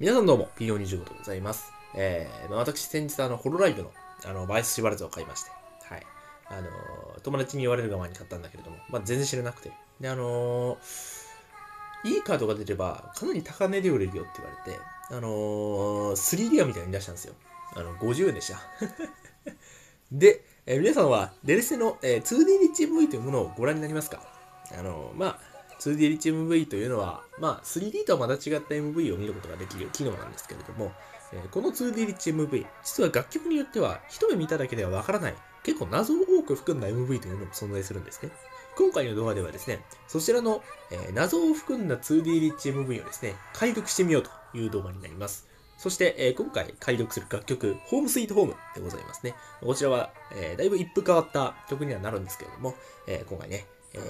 皆さんどうも、p 曜25でございます。えー、まあ、私、先日、あの、ホロライブの、あの、バイスシバルズを買いまして、はい。あのー、友達に言われるが前に買ったんだけれども、まあ、全然知らなくて。で、あのー、いいカードが出れば、かなり高値で売れるよって言われて、あのー、3D アみたいに出したんですよ。あの、50円でした。で、えー、皆さんは、デレセの、えー、2D リッチ MV というものをご覧になりますかあのー、まあ、2D リッチ MV というのは、まあ、3D とはまた違った MV を見ることができる機能なんですけれども、えー、この 2D リッチ MV、実は楽曲によっては、一目見ただけではわからない、結構謎を多く含んだ MV というのも存在するんですね。今回の動画ではですね、そちらの、えー、謎を含んだ 2D リッチ MV をですね、解読してみようという動画になります。そして、えー、今回解読する楽曲、ホームスイートホームでございますね。こちらは、えー、だいぶ一風変わった曲にはなるんですけれども、えー、今回ね、えー、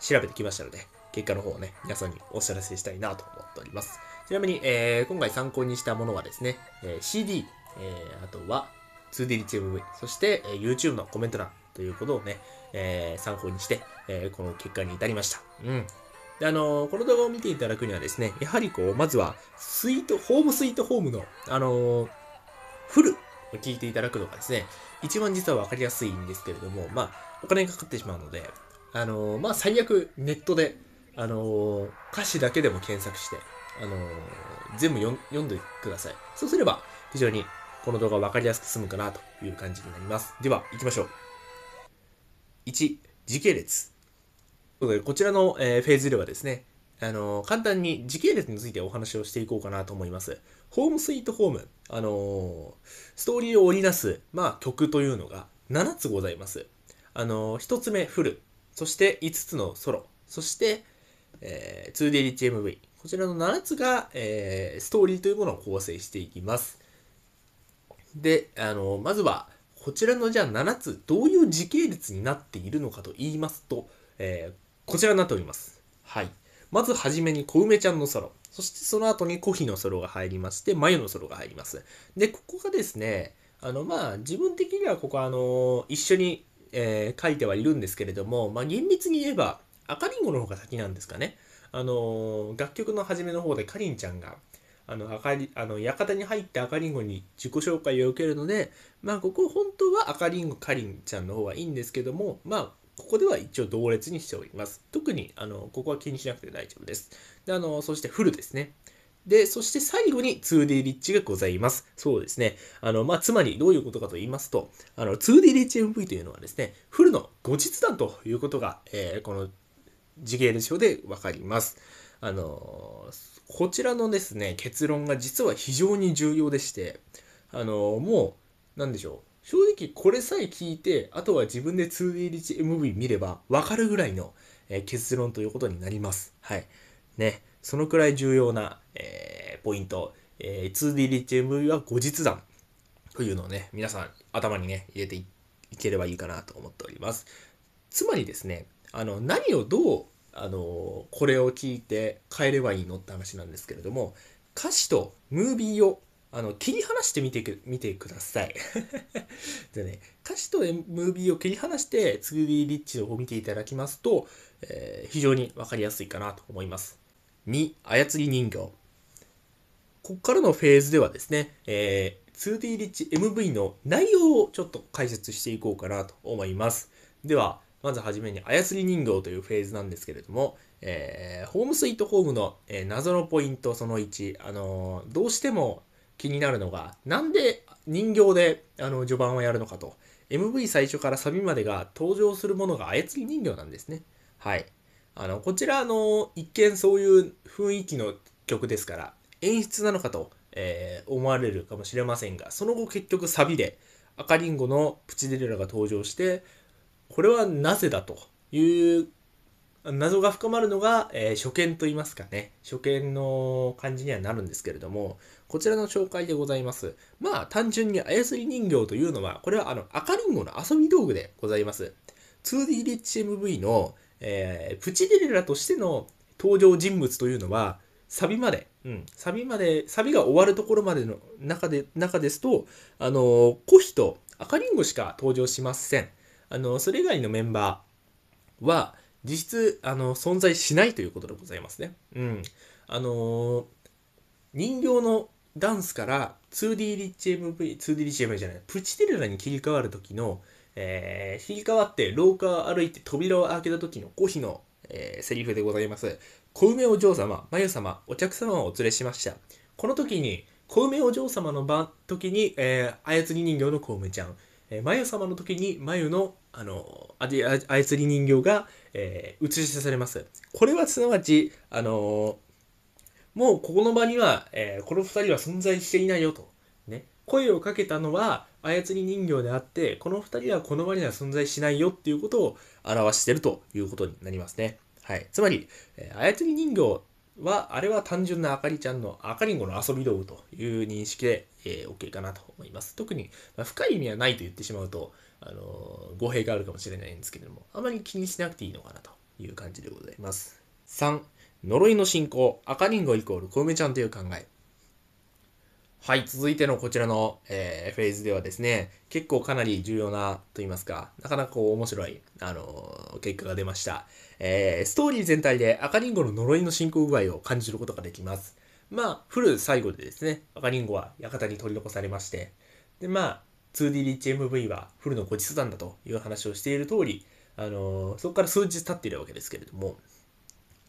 調べてきましたので、結果の方をね、皆さんにお知らせしたいなと思っております。ちなみに、えー、今回参考にしたものはですね、えー、CD、えー、あとは 2D リチ MV、そして、えー、YouTube のコメント欄ということをね、えー、参考にして、えー、この結果に至りました。うん。で、あのー、この動画を見ていただくにはですね、やはりこう、まずは、スイート、ホームスイートホームの、あのー、フルを聞いていただくのがですね、一番実は分かりやすいんですけれども、まあ、お金がかかってしまうので、あのまあ、最悪ネットであの歌詞だけでも検索して、あの全部読んでください。そうすれば、非常にこの動画分かりやすく済むかなという感じになります。では、行きましょう。1、時系列。こちらの、えフェーズではですね、あの簡単に時系列についてお話をしていこうかなと思います。ホームスイートホーム、あのストーリーを織りなす、まあ、曲というのが7つございます。あの1つ目、フル。そして5つのソロ。そしてえー、2DHMV こちらの7つが、えー、ストーリーというものを構成していきますであのまずはこちらのじゃあ7つどういう時系列になっているのかと言いますと、えー、こちらになっておりますはいまずはじめに小梅ちゃんのソロそしてその後にコヒのソロが入りまして眉のソロが入りますでここがですねあのまあ自分的にはここあの一緒に、えー、書いてはいるんですけれども、まあ、厳密に言えば赤りんごの方が先なんですかね。あの楽曲の初めの方でかりんちゃんが、あの、赤り、あの、館に入って赤りんごに自己紹介を受けるので、まあ、ここ本当は赤りんごかりんちゃんの方がいいんですけども、まあ、ここでは一応同列にしております。特に、あの、ここは気にしなくて大丈夫です。で、あの、そしてフルですね。で、そして最後に 2D リッチがございます。そうですね。あの、まあ、つまりどういうことかと言いますと、あの、2D リッチ MV というのはですね、フルの後日談ということが、えー、この時系列表で分かります。あのこちらのですね結論が実は非常に重要でしてあのもう何でしょう正直これさえ聞いてあとは自分で 2D リッチ MV 見れば分かるぐらいの、えー、結論ということになります。はいね、そのくらい重要な、えー、ポイント、えー、2D リッチ MV は後日談というのをね皆さん頭にね入れていければいいかなと思っております。つまりですねあの何をどうあのこれを聞いて変えればいいのって話なんですけれども歌詞とムービーをあの切り離してみてく見てください で、ね、歌詞とムービーを切り離して 2D リッチを見ていただきますと、えー、非常に分かりやすいかなと思います。2操り人形ここからのフェーズではですね、えー、2D リッチ MV の内容をちょっと解説していこうかなと思います。ではまずはじめに操り人形というフェーズなんですけれども、えー、ホームスイートホームの、えー、謎のポイントその1、あのー、どうしても気になるのが、なんで人形であの序盤をやるのかと。MV 最初からサビまでが登場するものが操り人形なんですね。はい。あの、こちら、あの、一見そういう雰囲気の曲ですから、演出なのかと、えー、思われるかもしれませんが、その後結局サビで赤リンゴのプチデレラが登場して、これはなぜだという謎が深まるのが、えー、初見と言いますかね初見の感じにはなるんですけれどもこちらの紹介でございますまあ単純に操り人形というのはこれはあの赤りんごの遊び道具でございます 2D リッチ MV の、えー、プチデレラとしての登場人物というのはサビまで、うん、サビまでサビが終わるところまでの中で中ですとあのー、コヒと赤りんごしか登場しませんあのそれ以外のメンバーは実質あの存在しないということでございますね。うん、あの人形のダンスから 2D リッチ MV、2D リッチ MV じゃない、プチテレラに切り替わる時の、えー、切り替わって廊下を歩いて扉を開けた時のコヒの、えー、セリフでございます。小梅お嬢様、まゆ様、お客様をお連れしました。この時に、小梅お嬢様の場時に、えー、操り人形の小梅ちゃん、え眉様の時に眉のあの操り人形が、えー、映し出されます。これはすなわち、あのー、もうここの場には、えー、この2人は存在していないよと。ね、声をかけたのは操り人形であってこの2人はこの場には存在しないよっていうことを表してるということになりますね。はい、つまり、え操り人形は、あれは単純なあかりちゃんの赤りんごの遊び道具という認識で、えー、OK かなと思います。特に、まあ、深い意味はないと言ってしまうと、あのー、語弊があるかもしれないんですけれども、あまり気にしなくていいのかなという感じでございます。3、呪いの進行、赤りんごイコール小梅ちゃんという考え。はい、続いてのこちらの、えー、フェーズではですね、結構かなり重要なと言いますか、なかなかこう面白い、あのー、結果が出ました。えー、ストーリー全体で赤リンゴの呪いの進行具合を感じることができます。まあ、フル最後でですね、赤リンゴは館に取り残されまして、で、まあ、2D リッチ MV はフルの後日談だという話をしている通り、あのー、そこから数日経っているわけですけれども、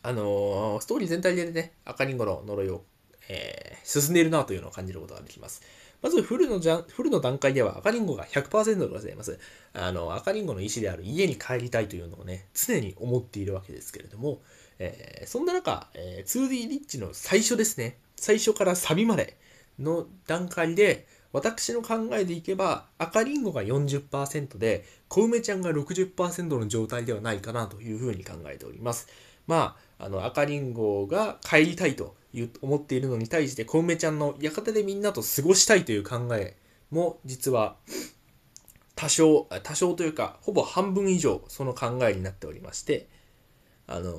あのー、ストーリー全体でね、赤リンゴの呪いを、えー、進んでいるなというのを感じることができます。まずフルのじゃフルの段階では赤リンゴが100%でございます。あの赤リンゴの意思である家に帰りたいというのをね、常に思っているわけですけれども、えー、そんな中、えー、2D リッチの最初ですね、最初からサビまでの段階で、私の考えでいけば赤リンゴが40%で小梅ちゃんが60%の状態ではないかなというふうに考えております。まあ、あの赤リンゴが帰りたいと思っているのに対して小梅ちゃんの館でみんなと過ごしたいという考えも実は多少多少というかほぼ半分以上その考えになっておりましてあのー、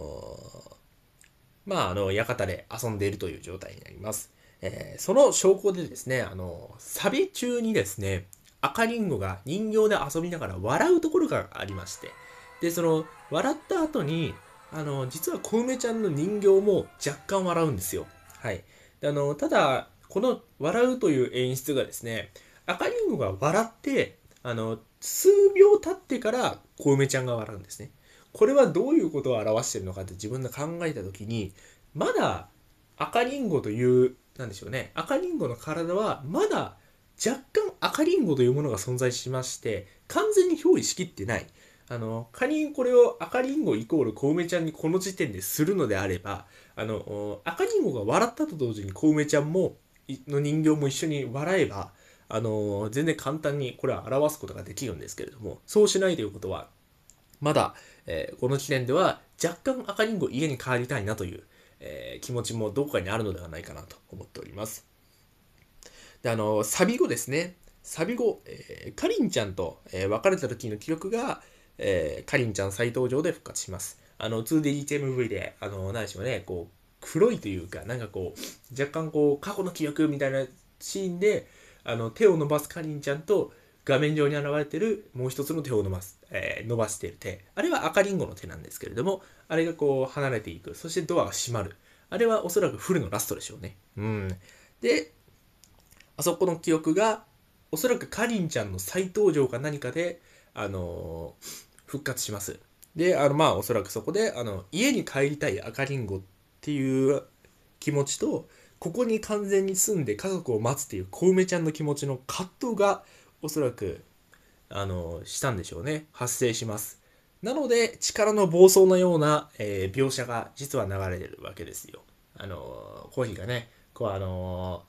まああの館で遊んでいるという状態になります、えー、その証拠でですねあのー、サビ中にですね赤りんごが人形で遊びながら笑うところがありましてでその笑った後にあの、実は小梅ちゃんの人形も若干笑うんですよ。はい。あの、ただ、この笑うという演出がですね、赤リンゴが笑って、あの、数秒経ってから小梅ちゃんが笑うんですね。これはどういうことを表してるのかって自分が考えた時に、まだ赤リンゴという、なんでしょうね、赤リンゴの体はまだ若干赤リンゴというものが存在しまして、完全に憑依しきってない。あの仮にこれを赤りんごイコール小梅ちゃんにこの時点でするのであればあの赤りんごが笑ったと同時に小梅ちゃんもの人形も一緒に笑えばあの全然簡単にこれは表すことができるんですけれどもそうしないということはまだ、えー、この時点では若干赤りんご家に帰りたいなという、えー、気持ちもどこかにあるのではないかなと思っております。であのサビ後ですねサビ後、えー、かりんちゃんと、え別れた時の記録が「えー、かりんちゃん再登場で復活します。あの、2DHMV で、あの、何でしょうね、こう、黒いというか、なんかこう、若干こう、過去の記憶みたいなシーンで、あの、手を伸ばすかりんちゃんと、画面上に現れてるもう一つの手を伸ばす、えー、伸ばしている手。あれは赤りんごの手なんですけれども、あれがこう、離れていく。そしてドアが閉まる。あれはおそらくフルのラストでしょうね。うん。で、あそこの記憶が、おそらくかりんちゃんの再登場か何かで、あのー復活します。で、あの、まあ、おそらくそこで、あの、家に帰りたい赤りんごっていう気持ちと、ここに完全に住んで家族を待つっていう小梅ちゃんの気持ちの葛藤が、おそらく、あの、したんでしょうね。発生します。なので、力の暴走のような、えー、描写が実は流れてるわけですよ。あのコーヒーがね、こうあの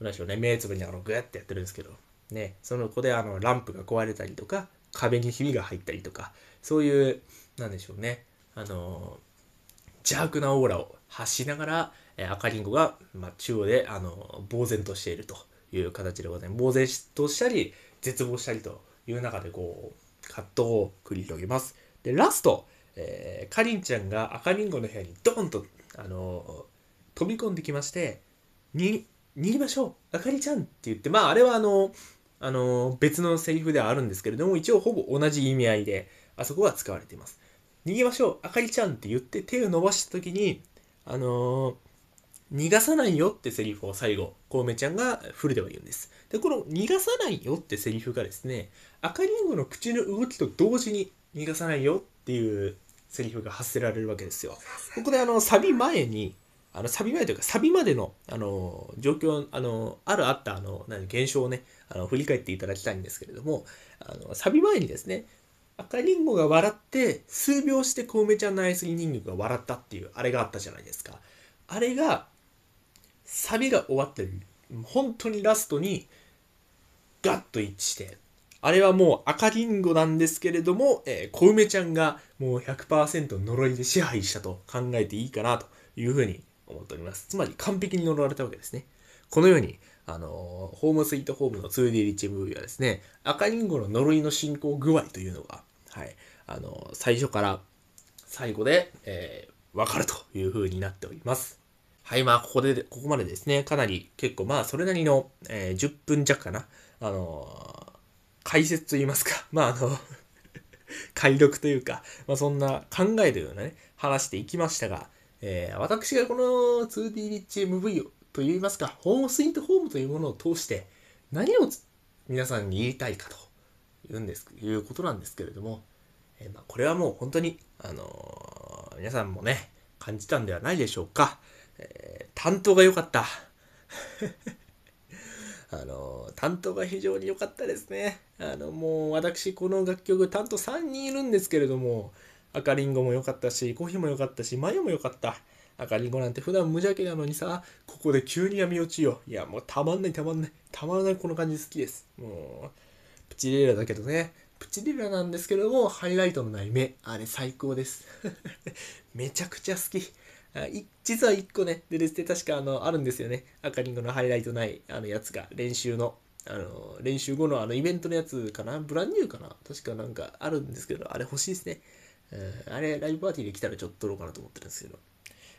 何でしょうね、目つぶりながらグッてやってるんですけど、ね、その子であのランプが壊れたりとか、壁にひびが入ったりとか、そういう、なんでしょうね、あの、邪悪なオーラを発しながら、え赤リンゴが、まあ、中央で、あの、呆然としているという形でございます。呆然としたり、絶望したりという中で、こう、葛藤を繰り広げます。で、ラスト、えー、かりんちゃんが赤リンゴの部屋にドンと、あの飛び込んできまして、に、逃げましょうあかりちゃんって言って、まあ、あれはあのあの別のセリフではあるんですけれども一応ほぼ同じ意味合いであそこは使われています逃げましょうあかりちゃんって言って手を伸ばした時にあの逃がさないよってセリフを最後、コウメちゃんがフルでは言うんです。で、この逃がさないよってセリフがですね、あかりんごの口の動きと同時に逃がさないよっていうセリフが発せられるわけですよ。ここであの、サビ前に、あのサビ前というかサビまでのあの状況あのあるあったあの何現象をねあの振り返っていただきたいんですけれどもあのサビ前にですね赤りんごが笑って数秒して小梅ちゃんの愛する人魚が笑ったっていうあれがあったじゃないですかあれがサビが終わってる本当にラストにガッと一致してあれはもう赤りんごなんですけれども、えー、小梅ちゃんがもう100%呪いで支配したと考えていいかなというふうに思っております。つまり完璧に呪われたわけですね。このように、あのー、ホームスイートホームの 2D リッチムービーはですね、赤リンゴの呪いの進行具合というのが、はい、あのー、最初から最後で、えー、わかるという風になっております。はい、まあ、ここで、ここまでですね、かなり結構、まあ、それなりの、えー、10分弱かな、あの解説といいますか、まあ、あの 解読というか、まあ、そんな考えるようなね、話していきましたが、えー、私がこの 2D リッチ MV といいますか、ホームスイートホームというものを通して、何を皆さんに言いたいかというんですいうことなんですけれども、えー、まあ、これはもう本当に、あのー、皆さんもね、感じたんではないでしょうか。え担当が良かった。あの、担当が非常に良かったですね。あの、もう私、この楽曲、担当3人いるんですけれども、赤りんごも良かったし、コーヒーも良かったし、マヨも良かった。赤りんごなんて普段無邪気なのにさ、ここで急に闇落ちよ。いや、もうたまんないたまんない。たまらないこの感じ好きです。もう、プチレラだけどね。プチリラなんですけども、ハイライトのない目。あれ最高です。めちゃくちゃ好き。実は1個ね、デレステ確かあのあるんですよね。赤リンゴのハイライトないあのやつが、練習の、あの練習後のあのイベントのやつかな、ブランニューかな、確かなんかあるんですけど、あれ欲しいですね。うん、あれ、ライブパーティーで来たらちょっと撮ろうかなと思ってるんですけど。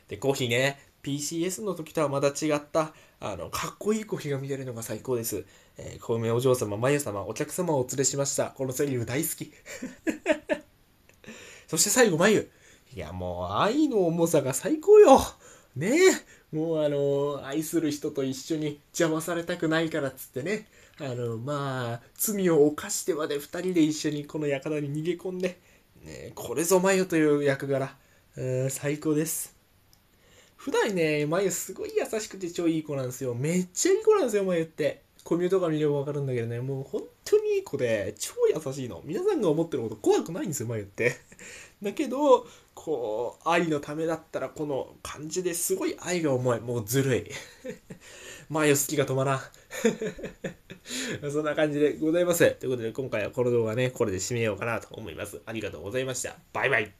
で、コーヒーね、PCS の時とはまた違った、あの、かっこいいコーヒーが見れるのが最高です。えー、小梅お嬢様、まゆ様、お客様をお連れしました。このセリフ大好き。そして最後、まゆ。いや、もう、愛の重さが最高よ。ねえ。もう、あの、愛する人と一緒に邪魔されたくないからっつってね。あの、まあ、罪を犯してまで2人で一緒にこの館に逃げ込んで、ね、これぞマユという役柄。うん、最高です。普段ね、マユすごい優しくて超いい子なんですよ。めっちゃいい子なんですよ、マユって。コミュとか見ればわかるんだけどね、もう本当にいい子で、超優しいの。皆さんが思ってること怖くないんですよ、マユって。だけど、こう、愛のためだったら、この感じですごい愛が重い。もうずるい。前を好きが止まらん。そんな感じでございます。ということで、今回はこの動画ね、これで締めようかなと思います。ありがとうございました。バイバイ。